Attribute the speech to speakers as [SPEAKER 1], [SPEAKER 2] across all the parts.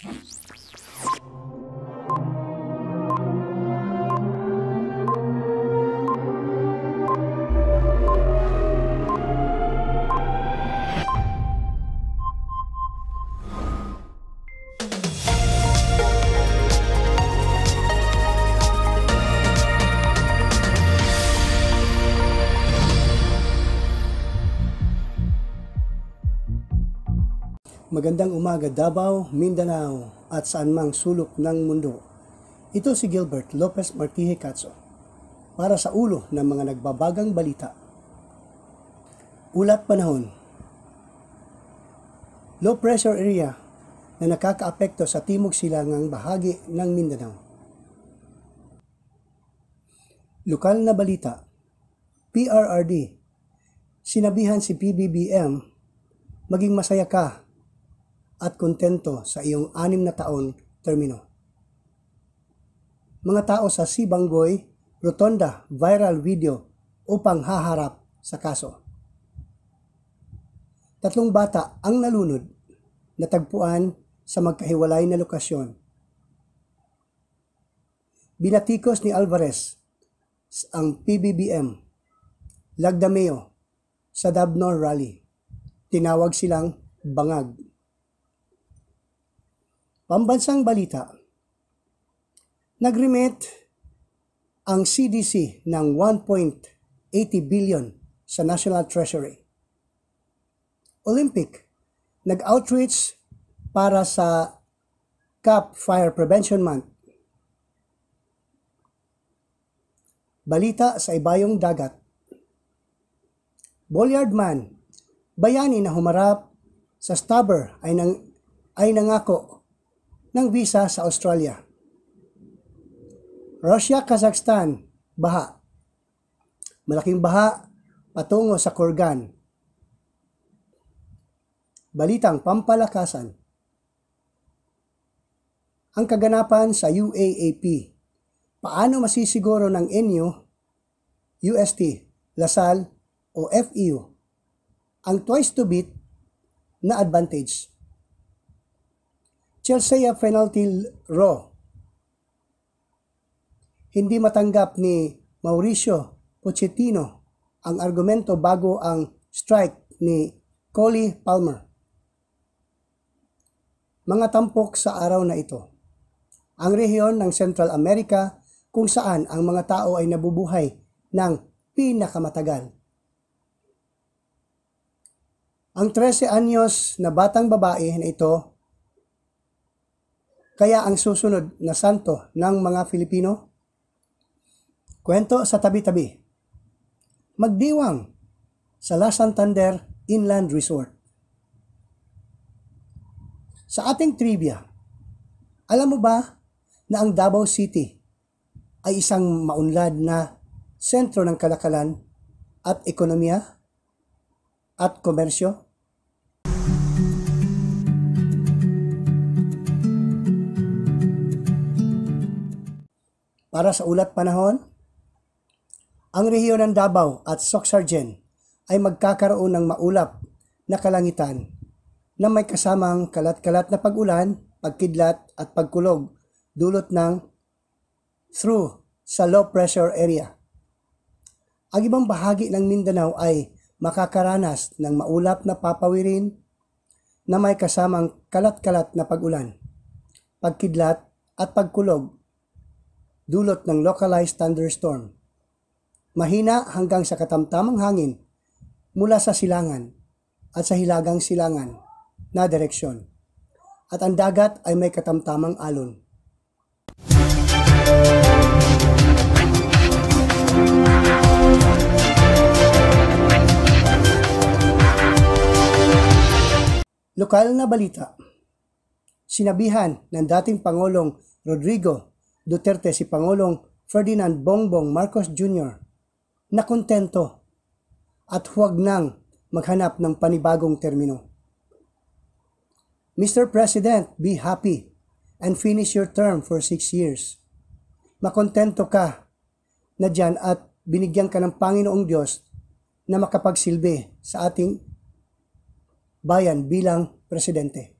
[SPEAKER 1] Thanks. Magandang umaga Davao, Mindanao at saan mang sulok ng mundo. Ito si Gilbert Lopez Martije Katso para sa ulo ng mga nagbabagang balita. Ulat panahon Low pressure area na nakakaapekto sa timog silangang bahagi ng Mindanao. Lokal na balita PRRD Sinabihan si PBBM maging masaya ka at kontento sa iyong anim na taon termino. Mga tao sa Sibanggoy, Rotonda, viral video upang haharap sa kaso. Tatlong bata ang nalunod, na tagpuan sa magkahiwalay na lokasyon. Binatikos ni Alvarez ang PBBM, Lagdameo, sa Dabnor Rally. Tinawag silang bangag. Pambansang balita. Nagremit ang CDC ng 1.80 billion sa National Treasury. Olympic, nag-outreach para sa CAP Fire Prevention Month. Balita sa Ibayong Dagat. Bolyard Man, bayani na humarap sa stabber ay, nang, ay nangako ng visa sa Australia. Russia, Kazakhstan, baha. Malaking baha patungo sa Kurgan. Balitang pampalakasan. Ang kaganapan sa UAAP. Paano masisiguro ng inyo, UST, Lasal o FEU ang twice to beat na advantage? Chelsea penalty raw. Hindi matanggap ni Mauricio Pochettino ang argumento bago ang strike ni Coley Palmer. Mga tampok sa araw na ito. Ang rehiyon ng Central America kung saan ang mga tao ay nabubuhay ng pinakamatagal. Ang 13 anyos na batang babae na ito kaya ang susunod na santo ng mga Filipino? Kwento sa tabi-tabi. Magdiwang sa La Santander Inland Resort. Sa ating trivia, alam mo ba na ang Davao City ay isang maunlad na sentro ng kalakalan at ekonomiya at komersyo? para sa ulat panahon, ang rehiyon ng Davao at Soxargen ay magkakaroon ng maulap na kalangitan na may kasamang kalat-kalat na pag-ulan, pagkidlat at pagkulog dulot ng through sa low pressure area. Ang ibang bahagi ng Mindanao ay makakaranas ng maulap na papawirin na may kasamang kalat-kalat na pag-ulan, pagkidlat at pagkulog dulot ng localized thunderstorm. Mahina hanggang sa katamtamang hangin mula sa silangan at sa hilagang silangan na direksyon. At ang dagat ay may katamtamang alon. Lokal na balita. Sinabihan ng dating Pangulong Rodrigo Duterte si Pangulong Ferdinand Bongbong Marcos Jr. na kontento at huwag nang maghanap ng panibagong termino. Mr. President, be happy and finish your term for six years. Makontento ka na dyan at binigyan ka ng Panginoong Diyos na makapagsilbi sa ating bayan bilang presidente.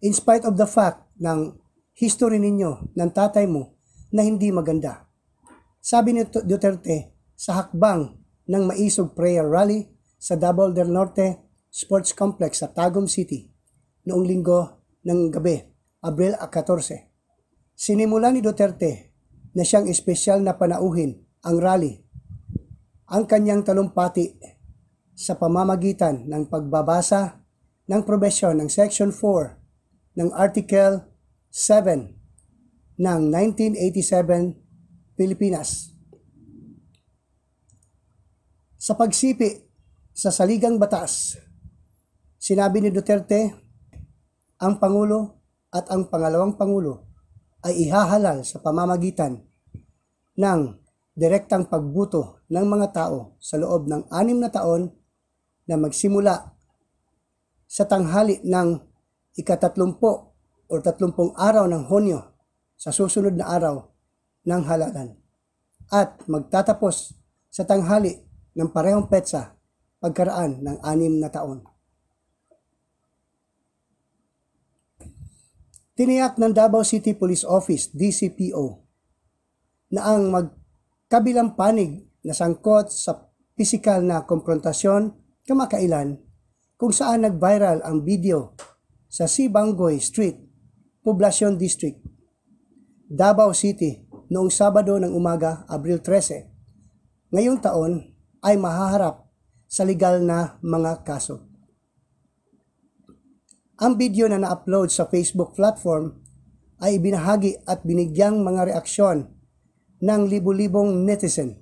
[SPEAKER 1] In spite of the fact ng history ninyo ng tatay mo na hindi maganda. Sabi ni Duterte sa hakbang ng Maisog Prayer Rally sa Davao del Norte Sports Complex sa Tagum City noong linggo ng gabi, Abril 14. Sinimula ni Duterte na siyang espesyal na panauhin ang rally. Ang kanyang talumpati sa pamamagitan ng pagbabasa ng probesyon ng Section 4 ng Article 7 ng 1987 Pilipinas. Sa pagsipi sa saligang batas, sinabi ni Duterte, ang Pangulo at ang pangalawang Pangulo ay ihahalal sa pamamagitan ng direktang pagbuto ng mga tao sa loob ng anim na taon na magsimula sa tanghali ng ikatatlumpo o 30 araw ng Hunyo sa susunod na araw ng halalan at magtatapos sa tanghali ng parehong petsa pagkaraan ng anim na taon. Tiniyak ng Davao City Police Office, DCPO, na ang magkabilang panig na sangkot sa pisikal na komprontasyon kamakailan kung saan nag-viral ang video sa Sibangoy Street Poblacion District, Davao City noong Sabado ng umaga, Abril 13. Ngayong taon ay mahaharap sa legal na mga kaso. Ang video na na-upload sa Facebook platform ay ibinahagi at binigyang mga reaksyon ng libu-libong netizen.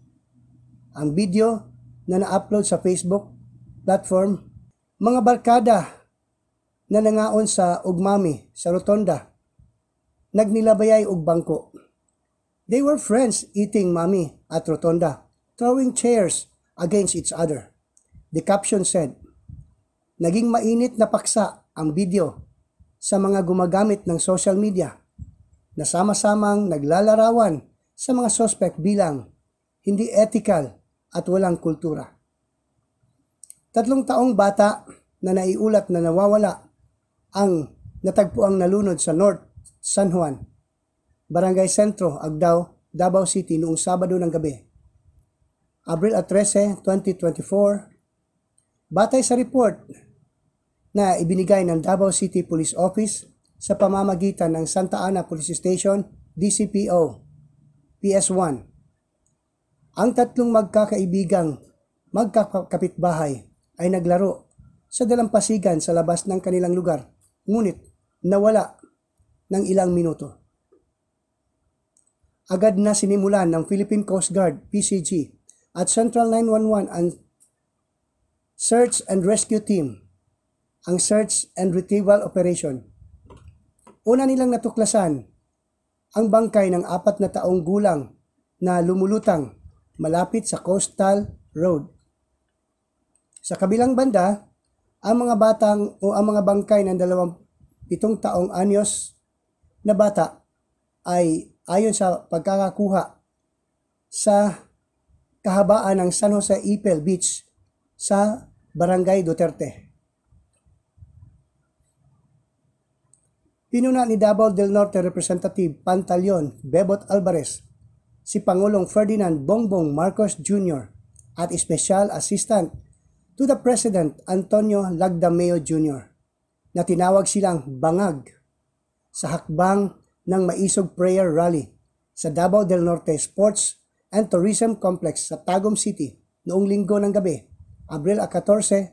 [SPEAKER 1] Ang video na na-upload sa Facebook platform, mga barkada na nangaon sa Ugmami sa Rotonda nagnilabayay og bangko. They were friends eating mami at rotonda, throwing chairs against each other. The caption said, Naging mainit na paksa ang video sa mga gumagamit ng social media na sama-samang naglalarawan sa mga suspect bilang hindi ethical at walang kultura. Tatlong taong bata na naiulat na nawawala ang natagpuang nalunod sa North San Juan, Barangay Sentro, Agdao, Davao City noong Sabado ng gabi. Abril 13, 2024, batay sa report na ibinigay ng Davao City Police Office sa pamamagitan ng Santa Ana Police Station, DCPO, PS1. Ang tatlong magkakaibigang magkakapitbahay ay naglaro sa dalampasigan sa labas ng kanilang lugar, ngunit nawala ng ilang minuto. Agad na sinimulan ng Philippine Coast Guard, PCG, at Central 911 ang Search and Rescue Team, ang Search and Retrieval Operation. Una nilang natuklasan ang bangkay ng apat na taong gulang na lumulutang malapit sa Coastal Road. Sa kabilang banda, ang mga batang o ang mga bangkay ng dalawang pitong taong anyos na bata ay ayon sa pagkakakuha sa kahabaan ng San Jose Ipel Beach sa Barangay Duterte. Pinuna ni Davao del Norte Representative Pantalyon Bebot Alvarez si Pangulong Ferdinand Bongbong Marcos Jr. at Special Assistant to the President Antonio Lagdameo Jr. na tinawag silang bangag sa hakbang ng Maisog Prayer Rally sa Davao del Norte Sports and Tourism Complex sa Tagum City noong linggo ng gabi, Abril 14,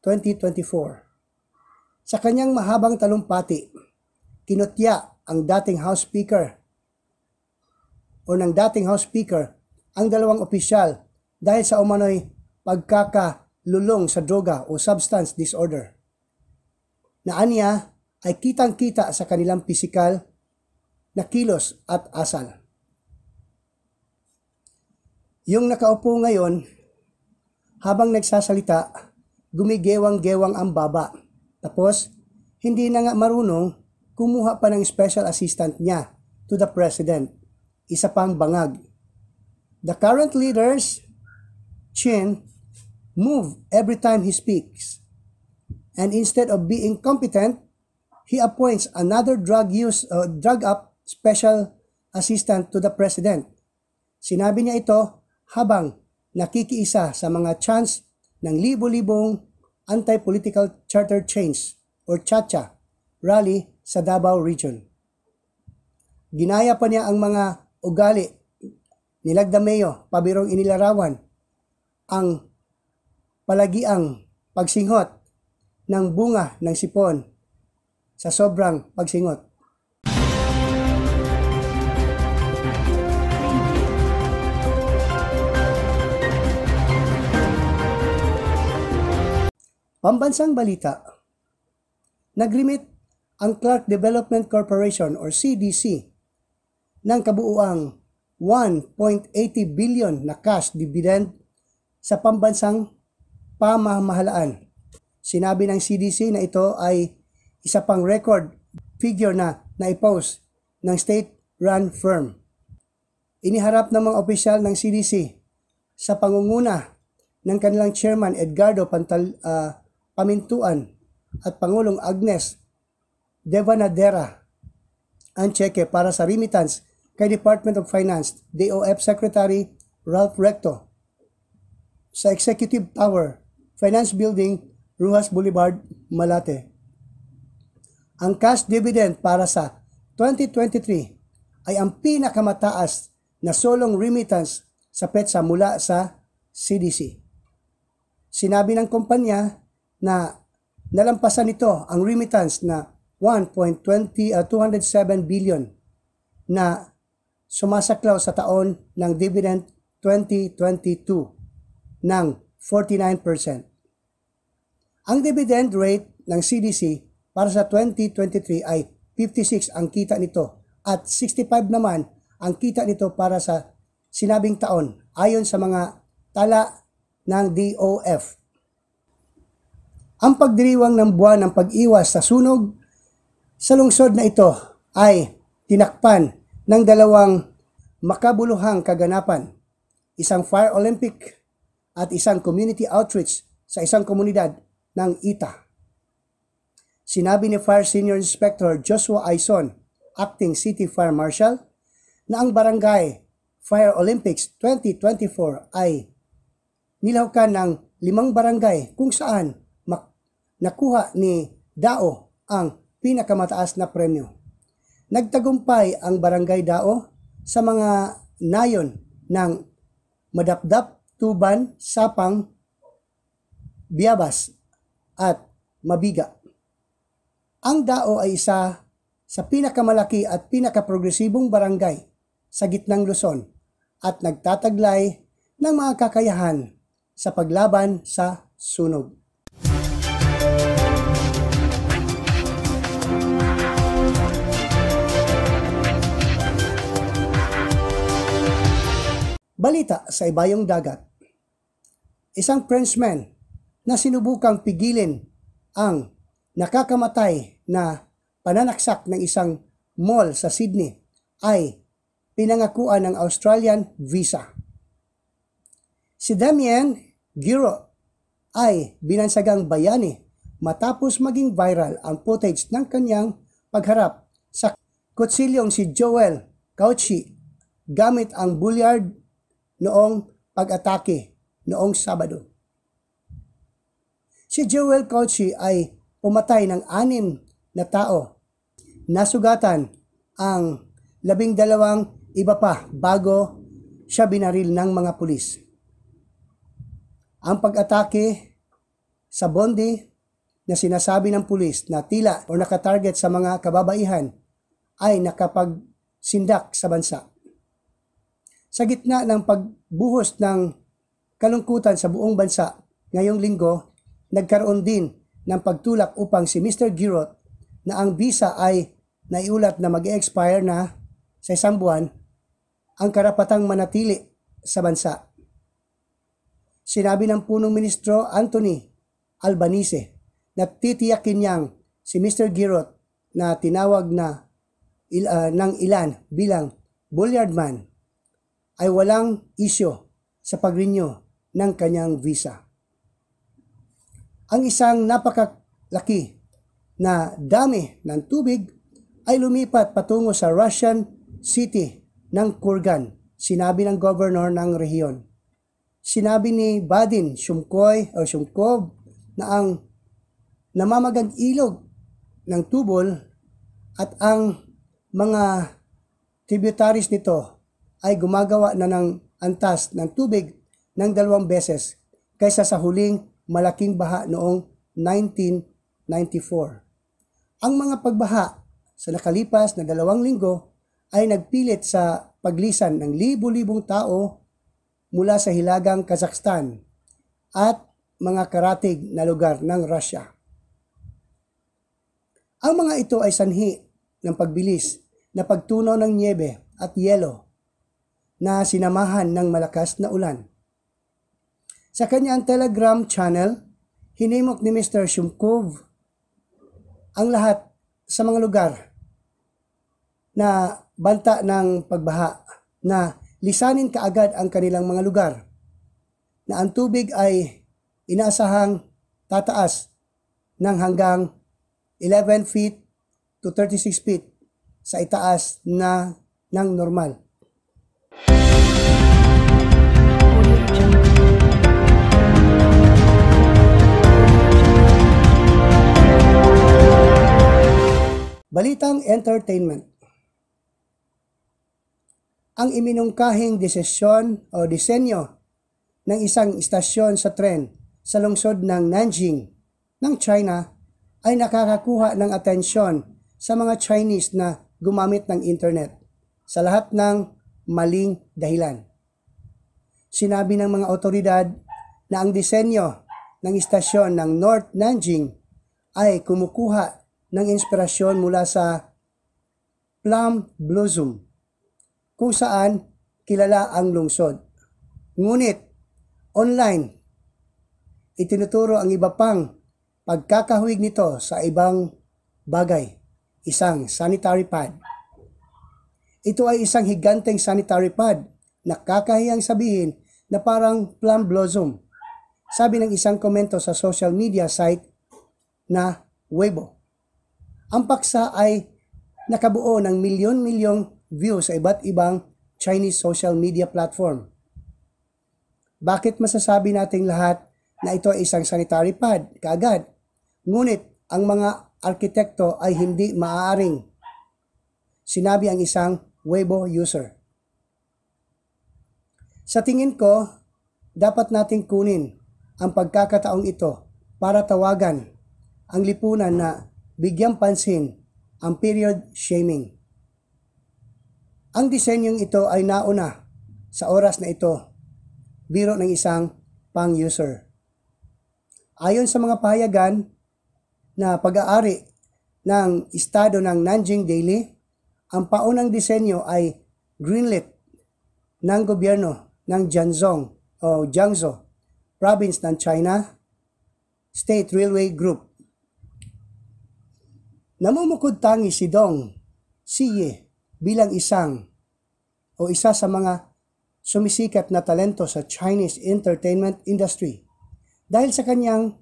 [SPEAKER 1] 2024. Sa kanyang mahabang talumpati, kinutya ang dating House Speaker o ng dating House Speaker ang dalawang opisyal dahil sa umano'y pagkakalulong sa droga o substance disorder. Naanya, ay kitang-kita sa kanilang pisikal na kilos at asal. Yung nakaupo ngayon, habang nagsasalita, gumigewang-gewang ang baba. Tapos, hindi na nga marunong, kumuha pa ng special assistant niya to the president. Isa pang bangag. The current leader's chin move every time he speaks. And instead of being competent, he appoints another drug use uh, drug up special assistant to the president. Sinabi niya ito habang nakikiisa sa mga chance ng libo-libong anti-political charter change or chacha rally sa Davao region. Ginaya pa niya ang mga ugali ni Lagdameo, pabirong inilarawan, ang palagiang pagsinghot ng bunga ng sipon sa sobrang pagsingot. Pambansang balita. Nagrimit ang Clark Development Corporation or CDC ng kabuuang 1.80 billion na cash dividend sa pambansang pamahalaan. Sinabi ng CDC na ito ay isa pang record figure na naipost ng state-run firm. Iniharap ng mga opisyal ng CDC sa pangunguna ng kanilang chairman Edgardo Pantal, uh, Pamintuan at Pangulong Agnes Devanadera ang cheque para sa remittance kay Department of Finance, DOF Secretary Ralph Recto sa Executive Tower, Finance Building, Ruas Boulevard, Malate. Ang cash dividend para sa 2023 ay ang pinakamataas na solong remittance sa petsa mula sa CDC. Sinabi ng kumpanya na nalampasan nito ang remittance na 1.207 uh, billion na sumasaklaw sa taon ng dividend 2022 ng 49%. Ang dividend rate ng CDC para sa 2023 ay 56 ang kita nito at 65 naman ang kita nito para sa sinabing taon ayon sa mga tala ng DOF. Ang pagdiriwang ng buwan ng pag-iwas sa sunog sa lungsod na ito ay tinakpan ng dalawang makabuluhang kaganapan, isang Fire Olympic at isang community outreach sa isang komunidad ng ITA. Sinabi ni Fire Senior Inspector Joshua Aison, Acting City Fire Marshal, na ang Barangay Fire Olympics 2024 ay nilawkan ng limang barangay kung saan nakuha ni Dao ang pinakamataas na premyo. Nagtagumpay ang barangay Dao sa mga nayon ng Madapdap, Tuban, Sapang, Biabas at Mabiga. Ang DAO ay isa sa pinakamalaki at pinakaprogresibong barangay sa gitnang Luzon at nagtataglay ng mga kakayahan sa paglaban sa sunog. Balita sa Ibayong Dagat Isang Frenchman na sinubukang pigilin ang nakakamatay na pananaksak ng isang mall sa Sydney ay pinangakuan ng Australian visa. Si Damien Giro ay binansagang bayani matapos maging viral ang footage ng kanyang pagharap sa kutsilyong si Joel Cauchy gamit ang billiard noong pag-atake noong Sabado. Si Joel Cauchy ay pumatay ng anim na tao. Nasugatan ang labing dalawang iba pa bago siya binaril ng mga pulis. Ang pag-atake sa Bondi na sinasabi ng pulis na tila o nakatarget sa mga kababaihan ay nakapagsindak sa bansa. Sa gitna ng pagbuhos ng kalungkutan sa buong bansa, ngayong linggo, nagkaroon din ng pagtulak upang si Mr. Girot na ang visa ay naiulat na mag-expire na sa isang buwan ang karapatang manatili sa bansa. Sinabi ng punong ministro Anthony Albanese na titiyakin niyang si Mr. Girot na tinawag na il, uh, ng ilan bilang Bulliardman ay walang isyo sa pag-renew ng kanyang visa ang isang napakalaki na dami ng tubig ay lumipat patungo sa Russian city ng Kurgan, sinabi ng governor ng rehiyon. Sinabi ni Badin Shumkoy o Shumkov na ang namamagang ilog ng tubol at ang mga tributaries nito ay gumagawa na ng antas ng tubig ng dalawang beses kaysa sa huling malaking baha noong 1994. Ang mga pagbaha sa nakalipas na dalawang linggo ay nagpilit sa paglisan ng libu-libong tao mula sa hilagang Kazakhstan at mga karatig na lugar ng Russia. Ang mga ito ay sanhi ng pagbilis na pagtunaw ng niebe at yelo na sinamahan ng malakas na ulan. Sa kanyang Telegram channel, hinimok ni Mr. Shumkov ang lahat sa mga lugar na banta ng pagbaha na lisanin kaagad ang kanilang mga lugar na ang tubig ay inaasahang tataas ng hanggang 11 feet to 36 feet sa itaas na ng normal. Balitang Entertainment Ang iminungkahing desisyon o disenyo ng isang istasyon sa tren sa lungsod ng Nanjing ng China ay nakakakuha ng atensyon sa mga Chinese na gumamit ng internet sa lahat ng maling dahilan. Sinabi ng mga otoridad na ang disenyo ng istasyon ng North Nanjing ay kumukuha ng inspirasyon mula sa Plum Blossom kung saan kilala ang lungsod. Ngunit online itinuturo ang iba pang pagkakahuwig nito sa ibang bagay, isang sanitary pad. Ito ay isang higanteng sanitary pad na kakahiyang sabihin na parang plum blossom. Sabi ng isang komento sa social media site na Weibo. Ang paksa ay nakabuo ng milyon-milyong views sa iba't ibang Chinese social media platform. Bakit masasabi nating lahat na ito ay isang sanitary pad kaagad? Ngunit ang mga arkitekto ay hindi maaaring sinabi ang isang Weibo user. Sa tingin ko, dapat nating kunin ang pagkakataong ito para tawagan ang lipunan na bigyang pansin ang period shaming. Ang disenyong ito ay nauna sa oras na ito, biro ng isang pang-user. Ayon sa mga pahayagan na pag-aari ng estado ng Nanjing Daily, ang paunang disenyo ay greenlit ng gobyerno ng Jiangzhong o Jiangzhou, province ng China State Railway Group Namumukod tangi si Dong Siye bilang isang o isa sa mga sumisikat na talento sa Chinese entertainment industry dahil sa kanyang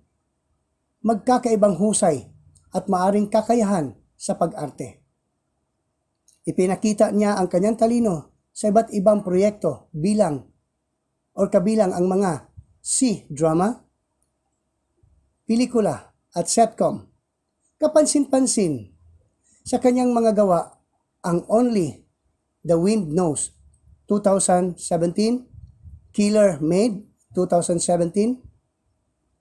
[SPEAKER 1] magkakaibang husay at maaring kakayahan sa pag-arte. Ipinakita niya ang kanyang talino sa iba't ibang proyekto bilang o kabilang ang mga C-drama, pelikula at sitcom kapansin-pansin sa kanyang mga gawa ang Only the Wind Knows 2017, Killer Made 2017,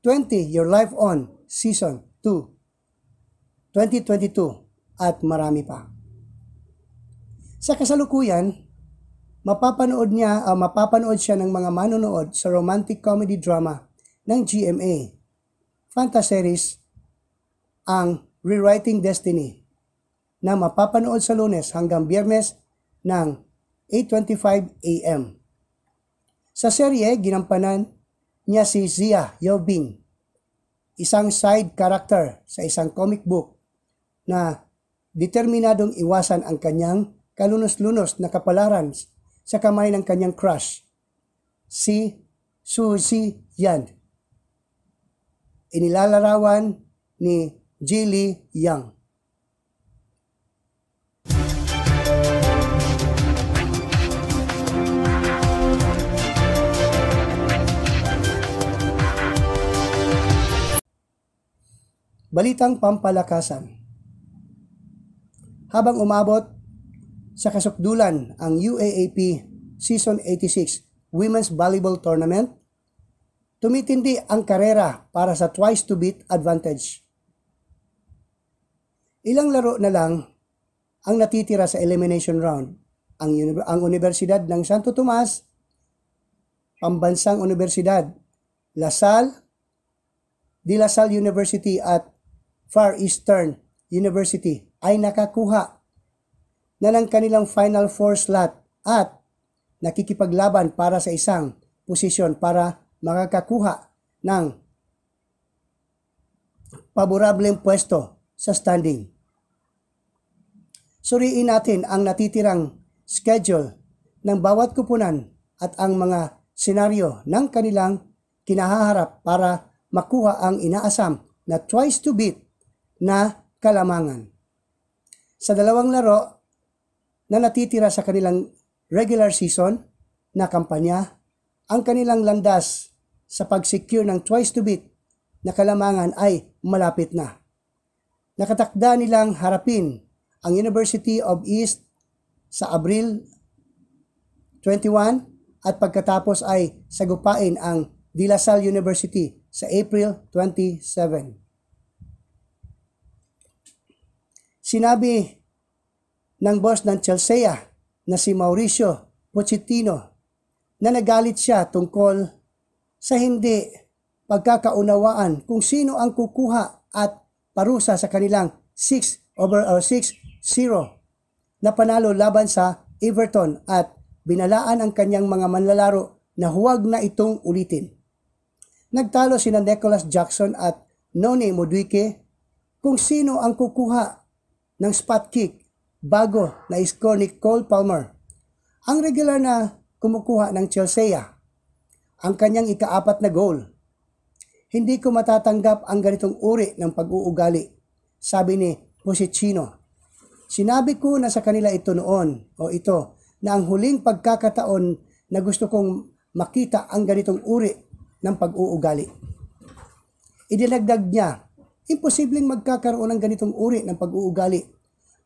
[SPEAKER 1] 20 Your Life On Season 2 2022 at marami pa. Sa kasalukuyan, mapapanood niya uh, mapapanood siya ng mga manonood sa romantic comedy drama ng GMA. Fantaseries ang Rewriting Destiny na mapapanood sa lunes hanggang biyernes ng 8.25 a.m. Sa serye, ginampanan niya si Zia Yobing, isang side character sa isang comic book na determinadong iwasan ang kanyang kalunos-lunos na kapalaran sa kamay ng kanyang crush, si Suzy Yan. Inilalarawan ni Jilly Yang. Balitang Pampalakasan Habang umabot sa kasukdulan ang UAAP Season 86 Women's Volleyball Tournament, tumitindi ang karera para sa twice to beat advantage ilang laro na lang ang natitira sa elimination round. Ang, ang Universidad ng Santo Tomas, Pambansang Universidad, Lasal, De La Salle University at Far Eastern University ay nakakuha na ng kanilang Final Four slot at nakikipaglaban para sa isang posisyon para makakakuha ng paborableng pwesto sa standing suriin natin ang natitirang schedule ng bawat kupunan at ang mga senaryo ng kanilang kinahaharap para makuha ang inaasam na twice to beat na kalamangan. Sa dalawang laro na natitira sa kanilang regular season na kampanya, ang kanilang landas sa pag-secure ng twice to beat na kalamangan ay malapit na. Nakatakda nilang harapin ang University of East sa Abril 21 at pagkatapos ay sagupain ang De La Salle University sa April 27. Sinabi ng boss ng Chelsea na si Mauricio Pochettino na nagalit siya tungkol sa hindi pagkakaunawaan kung sino ang kukuha at parusa sa kanilang 6 over or 6 na panalo laban sa Everton at binalaan ang kanyang mga manlalaro na huwag na itong ulitin. Nagtalo sina Nicholas Jackson at Noni Moduike kung sino ang kukuha ng spot kick bago na score ni Cole Palmer. Ang regular na kumukuha ng Chelsea ang kanyang ikaapat na goal. Hindi ko matatanggap ang ganitong uri ng pag-uugali, sabi ni Posicino. Sinabi ko na sa kanila ito noon o ito na ang huling pagkakataon na gusto kong makita ang ganitong uri ng pag-uugali. Idinagdag niya, imposibleng magkakaroon ng ganitong uri ng pag-uugali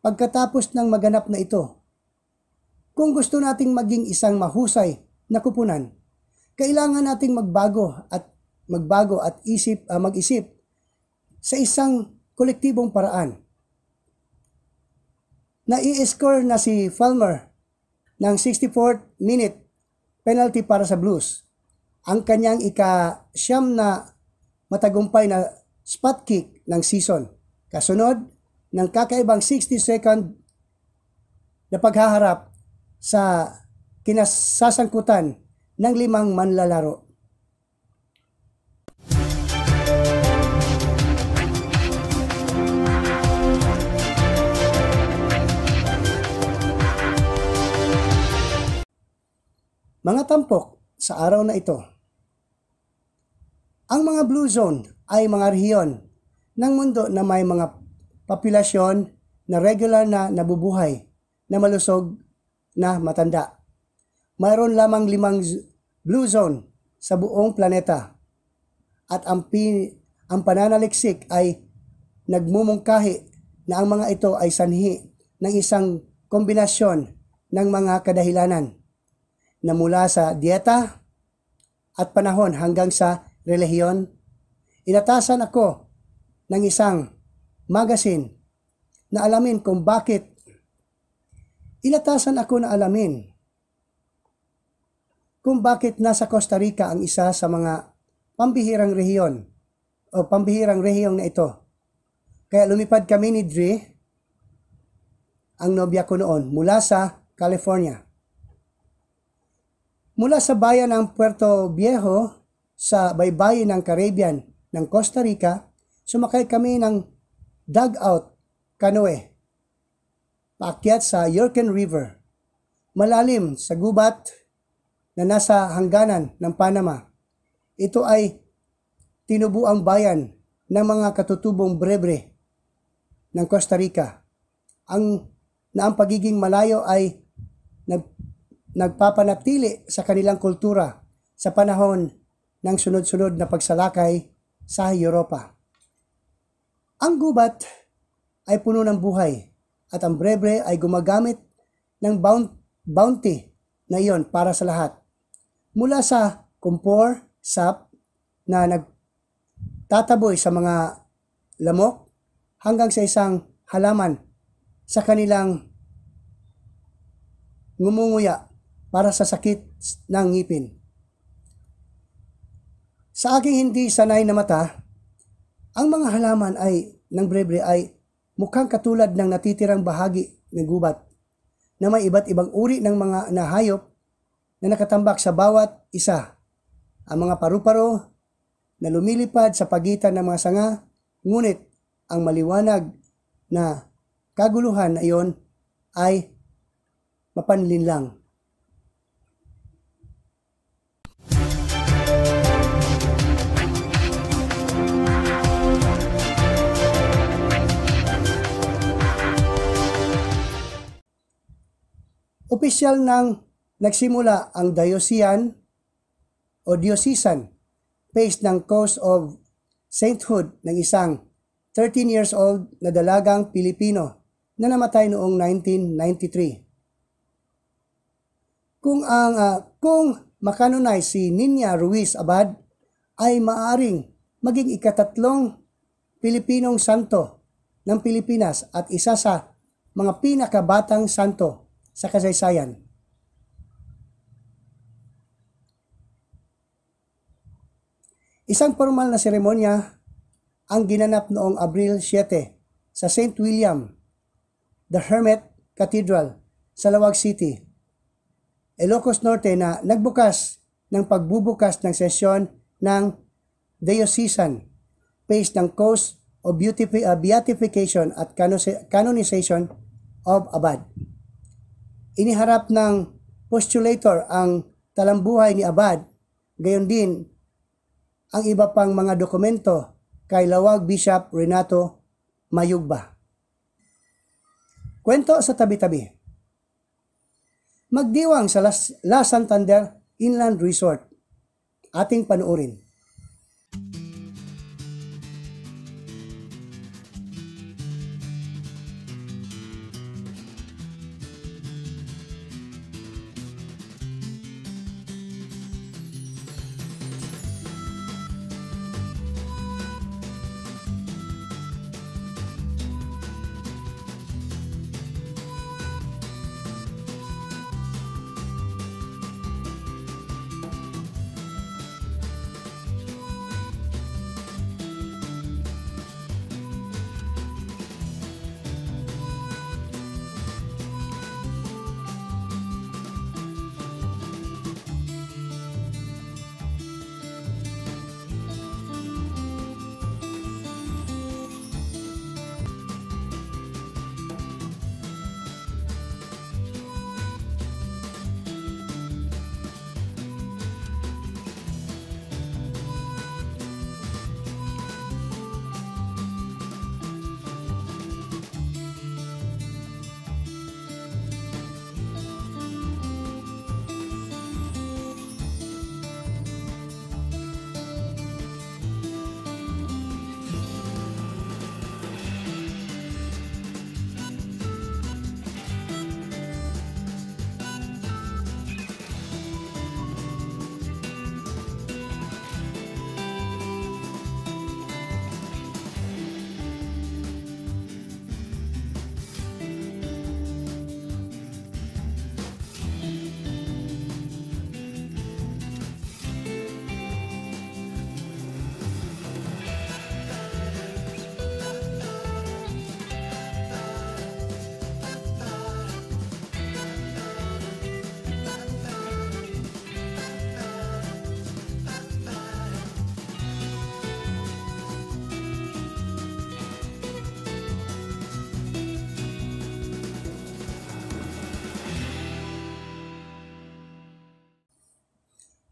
[SPEAKER 1] pagkatapos ng maganap na ito. Kung gusto nating maging isang mahusay na kupunan, kailangan nating magbago at magbago at isip uh, mag-isip sa isang kolektibong paraan na i-score na si Falmer ng 64th minute penalty para sa Blues. Ang kanyang ika-siyam na matagumpay na spot kick ng season. Kasunod ng kakaibang 60-second na paghaharap sa kinasasangkutan ng limang manlalaro. Mga tampok, sa araw na ito, ang mga blue zone ay mga rehiyon ng mundo na may mga populasyon na regular na nabubuhay, na malusog, na matanda. Mayroon lamang limang blue zone sa buong planeta at ang, pin, ang pananaliksik ay nagmumungkahi na ang mga ito ay sanhi ng isang kombinasyon ng mga kadahilanan na mula sa dieta at panahon hanggang sa relihiyon, inatasan ako ng isang magazine na alamin kung bakit inatasan ako na alamin kung bakit nasa Costa Rica ang isa sa mga pambihirang rehiyon o pambihirang rehiyong na ito. Kaya lumipad kami ni Dre, ang nobya ko noon, mula sa California. Mula sa bayan ng Puerto Viejo sa baybayin ng Caribbean ng Costa Rica, sumakay kami ng dugout canoe paakyat sa Yorken River, malalim sa gubat na nasa hangganan ng Panama. Ito ay tinubuang bayan ng mga katutubong brebre ng Costa Rica. Ang na ang pagiging malayo ay nagpapanatili sa kanilang kultura sa panahon ng sunod-sunod na pagsalakay sa Europa. Ang gubat ay puno ng buhay at ang brebre ay gumagamit ng bounty na iyon para sa lahat. Mula sa kumpor, sap, na nagtataboy sa mga lamok hanggang sa isang halaman sa kanilang ngumunguya para sa sakit ng ngipin. Sa aking hindi sanay na mata, ang mga halaman ay ng brebre ay mukhang katulad ng natitirang bahagi ng gubat na may iba't ibang uri ng mga nahayop na nakatambak sa bawat isa. Ang mga paru-paro na lumilipad sa pagitan ng mga sanga, ngunit ang maliwanag na kaguluhan na iyon ay mapanlin lang. opisyal nang nagsimula ang diocesan o diocesan based ng cause of sainthood ng isang 13 years old na dalagang Pilipino na namatay noong 1993. Kung ang uh, kung makanonize si Ninya Ruiz Abad ay maaring maging ikatatlong Pilipinong santo ng Pilipinas at isa sa mga pinakabatang santo sa kasaysayan. Isang formal na seremonya ang ginanap noong Abril 7 sa St. William, the Hermit Cathedral sa Lawag City, Ilocos Norte na nagbukas ng pagbubukas ng sesyon ng diocesan based ng Coast of Beautification uh, at Canonization of Abad iniharap ng postulator ang talambuhay ni Abad. Gayon din, ang iba pang mga dokumento kay Lawag Bishop Renato Mayugba. Kwento sa tabi-tabi. Magdiwang sa Las, La Santander Inland Resort. Ating panuorin.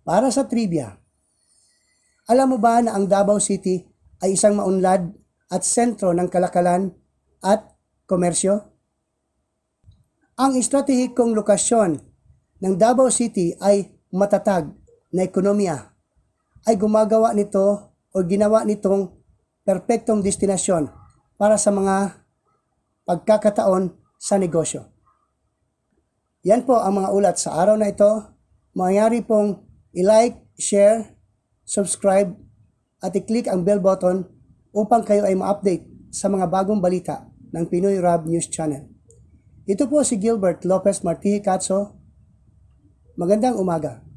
[SPEAKER 1] Para sa trivia, alam mo ba na ang Davao City ay isang maunlad at sentro ng kalakalan at komersyo? Ang estratehikong lokasyon ng Davao City ay matatag na ekonomiya ay gumagawa nito o ginawa nitong perpektong destinasyon para sa mga pagkakataon sa negosyo. Yan po ang mga ulat sa araw na ito. Mangyari pong i-like, share, subscribe, at i-click ang bell button upang kayo ay ma-update sa mga bagong balita ng Pinoy Rob News Channel. Ito po si Gilbert Lopez Martihi Katso. Magandang umaga.